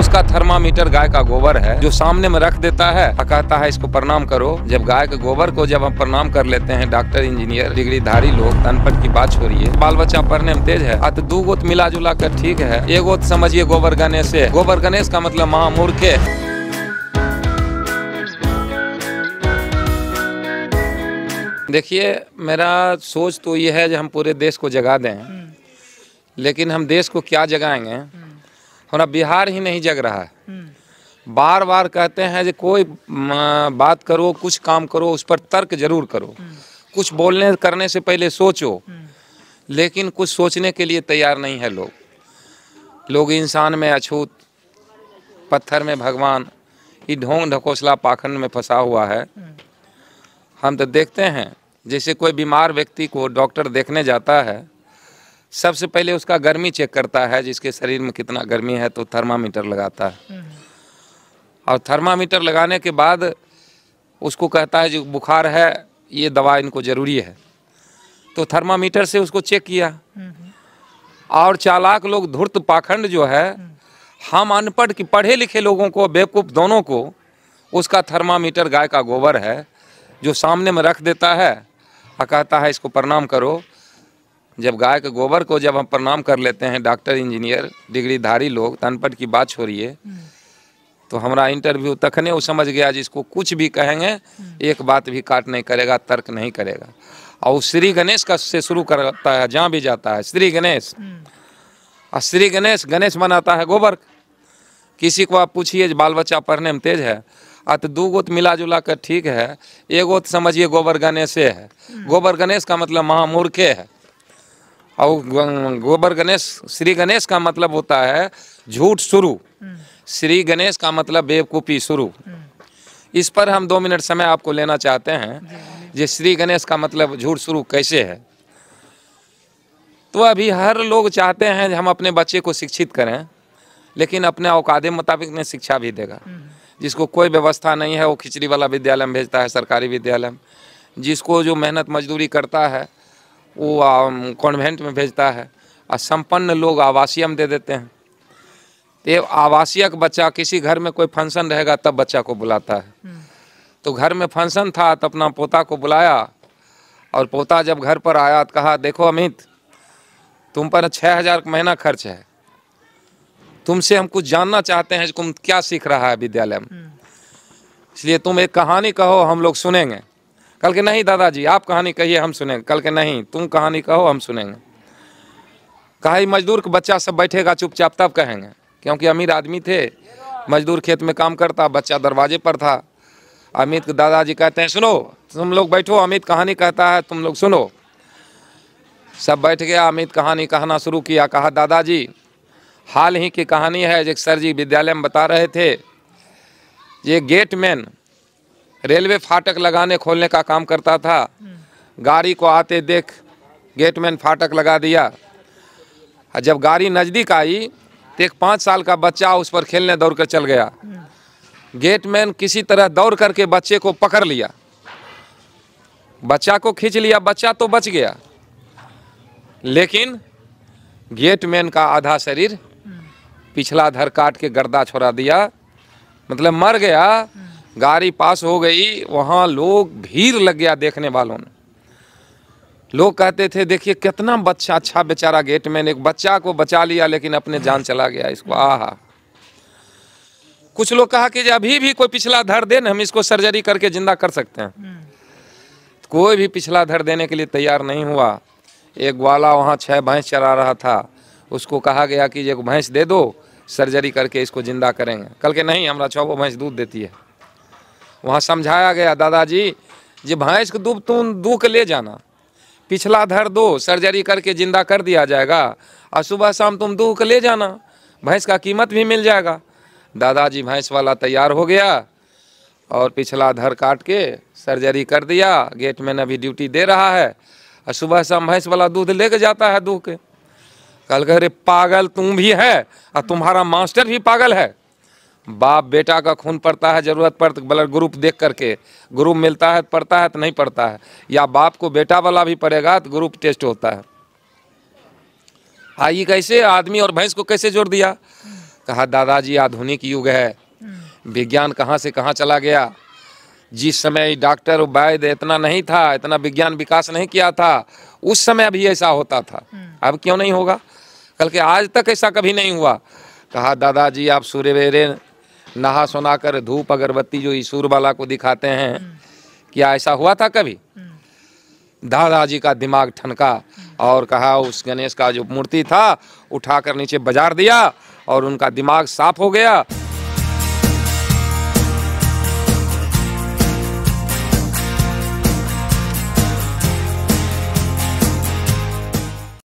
उसका थर्मामीटर गाय का गोबर है जो सामने में रख देता है कहता है इसको प्रणाम करो जब गाय के गोबर को जब हम प्रणाम कर लेते हैं डॉक्टर इंजीनियर डिग्रीधारी लोग अनपढ़ की बात छोड़िए बाल बच्चा पढ़ने में तेज है अत दो गोत मिला जुला कर ठीक है एक गोत समझिए गोबर गणेश गोबर गणेश का मतलब महामूर्खे देखिए मेरा सोच तो ये है जो हम पूरे देश को जगा दें हम्म। लेकिन हम देश को क्या जगाएंगे हम्म। होना बिहार ही नहीं जग रहा है हम्म। बार बार कहते हैं कि कोई बात करो कुछ काम करो उस पर तर्क जरूर करो हम्म। कुछ बोलने करने से पहले सोचो हम्म। लेकिन कुछ सोचने के लिए तैयार नहीं है लोग लोग इंसान में अछूत पत्थर में भगवान ये ढोंग ढकोसला पाखंड में फंसा हुआ है हम तो देखते हैं जैसे कोई बीमार व्यक्ति को डॉक्टर देखने जाता है सबसे पहले उसका गर्मी चेक करता है जिसके शरीर में कितना गर्मी है तो थर्मामीटर लगाता है हम्म। और थर्मामीटर लगाने के बाद उसको कहता है जो बुखार है ये दवा इनको ज़रूरी है तो थर्मामीटर से उसको चेक किया हम्म। और चालाक लोग धुर्त पाखंड जो है हम्म। हम अनपढ़ की पढ़े लिखे लोगों को बेवकूफ़ दोनों को उसका थर्मामीटर गाय का गोबर है जो सामने में रख देता है और कहता है इसको प्रणाम करो जब गाय के गोबर को जब हम प्रणाम कर लेते हैं डॉक्टर इंजीनियर डिग्रीधारी लोग तनपट की बात छोड़िए तो हमारा इंटरव्यू तखने वो समझ गया जिसको कुछ भी कहेंगे एक बात भी काट नहीं करेगा तर्क नहीं करेगा और श्री गणेश का से शुरू करता है जहाँ भी जाता है श्री गणेश और श्री गणेश गणेश बनाता है गोबर किसी को आप पूछिए बाल बच्चा पढ़ने में तेज है आ तो दू गोत मिला जुला कर ठीक है एक गोत समझिए गोबर गणेश है गोबर गणेश का मतलब महामूर्खे है और गोबर गणेश श्री गणेश का मतलब होता है झूठ शुरू श्री गणेश का मतलब बेवकूफ़ी शुरू इस पर हम दो मिनट समय आपको लेना चाहते हैं जे श्री गणेश का मतलब झूठ शुरू कैसे है तो अभी हर लोग चाहते हैं हम अपने बच्चे को शिक्षित करें लेकिन अपने औकादे मुताबिक में शिक्षा भी देगा हम्म। जिसको कोई व्यवस्था नहीं है वो खिचड़ी वाला विद्यालय में भेजता है सरकारी विद्यालय में जिसको जो मेहनत मजदूरी करता है वो कॉन्वेंट में भेजता है और संपन्न लोग आवासीय में दे देते हैं तो आवासीय बच्चा किसी घर में कोई फंक्शन रहेगा तब बच्चा को बुलाता है हम्म। तो घर में फंक्शन था तो अपना पोता को बुलाया और पोता जब घर पर आया तो कहा देखो अमित तुम पर छः हज़ार महीना खर्च है तुमसे हम कुछ जानना चाहते हैं कि तुम क्या सीख रहा है विद्यालय में हम्म। इसलिए तुम एक कहानी कहो हम लोग सुनेंगे कल के नहीं दादाजी आप कहानी कहिए हम सुनेंगे कल के नहीं तुम कहानी कहो हम सुनेंगे कहा मजदूर का बच्चा सब बैठेगा चुपचाप तब कहेंगे क्योंकि अमीर आदमी थे मजदूर खेत में काम करता बच्चा दरवाजे पर था अमित के दादाजी कहते हैं सुनो तुम लोग बैठो अमित कहानी कहता है तुम लोग सुनो सब बैठ गया अमित कहानी कहना शुरू किया कहा दादाजी हाल ही की कहानी है जो सर जी विद्यालय में बता रहे थे ये गेट मैन रेलवे फाटक लगाने खोलने का काम करता था गाड़ी को आते देख गेटमैन फाटक लगा दिया जब गाड़ी नज़दीक आई तो एक पाँच साल का बच्चा उस पर खेलने दौड़ कर चल गया गेटमैन किसी तरह दौड़ करके बच्चे को पकड़ लिया बच्चा को खींच लिया बच्चा तो बच गया लेकिन गेटमैन का आधा शरीर पिछला धर काट के गर्दा छोड़ा दिया मतलब मर गया गाड़ी पास हो गई वहाँ लोग भीड़ लग गया देखने वालों ने लोग कहते थे देखिए कितना बच्चा अच्छा बेचारा गेट में एक बच्चा को बचा लिया लेकिन अपने जान चला गया इसको आहा कुछ लोग कहा कि अभी भी कोई पिछला धर दे ना हम इसको सर्जरी करके ज़िंदा कर सकते हैं हम्म। कोई भी पिछला धर देने के लिए तैयार नहीं हुआ एक ग्वाला वहाँ छः भैंस चरा रहा था उसको कहा गया कि एक भैंस दे दो सर्जरी करके इसको ज़िंदा करेंगे कल के नहीं हमारा छो भैंस दूध देती है वहाँ समझाया गया दादाजी जी भैंस को दूध तुम दू के ले जाना पिछला धर दो सर्जरी करके ज़िंदा कर दिया जाएगा और सुबह शाम तुम दू के ले जाना भैंस का कीमत भी मिल जाएगा दादाजी भैंस वाला तैयार हो गया और पिछला धर काट के सर्जरी कर दिया गेट में अभी ड्यूटी दे रहा है और सुबह शाम भैंस वाला दूध ले जाता है दूह के कल कह रहे पागल तुम भी है और तुम्हारा मास्टर भी पागल है बाप बेटा का खून पड़ता है ज़रूरत पड़ ब्लड मतलब ग्रुप देख करके ग्रुप मिलता है पड़ता है तो नहीं पड़ता है या बाप को बेटा वाला भी पड़ेगा तो ग्रुप टेस्ट होता है आई हाँ, कैसे आदमी और भैंस को कैसे जोड़ दिया कहा दादाजी आधुनिक युग है विज्ञान कहाँ से कहाँ चला गया जिस समय डॉक्टर वैद्य इतना नहीं था इतना विज्ञान विकास नहीं किया था उस समय भी ऐसा होता था अब क्यों नहीं होगा कल के आज तक ऐसा कभी नहीं हुआ कहा दादाजी आप सूर्य नहा सुना कर धूप अगरबत्ती जो ईश्वर वाला को दिखाते हैं क्या ऐसा हुआ था कभी दादाजी का दिमाग ठनका और कहा उस गणेश का जो मूर्ति था उठाकर नीचे बाजार दिया और उनका दिमाग साफ हो गया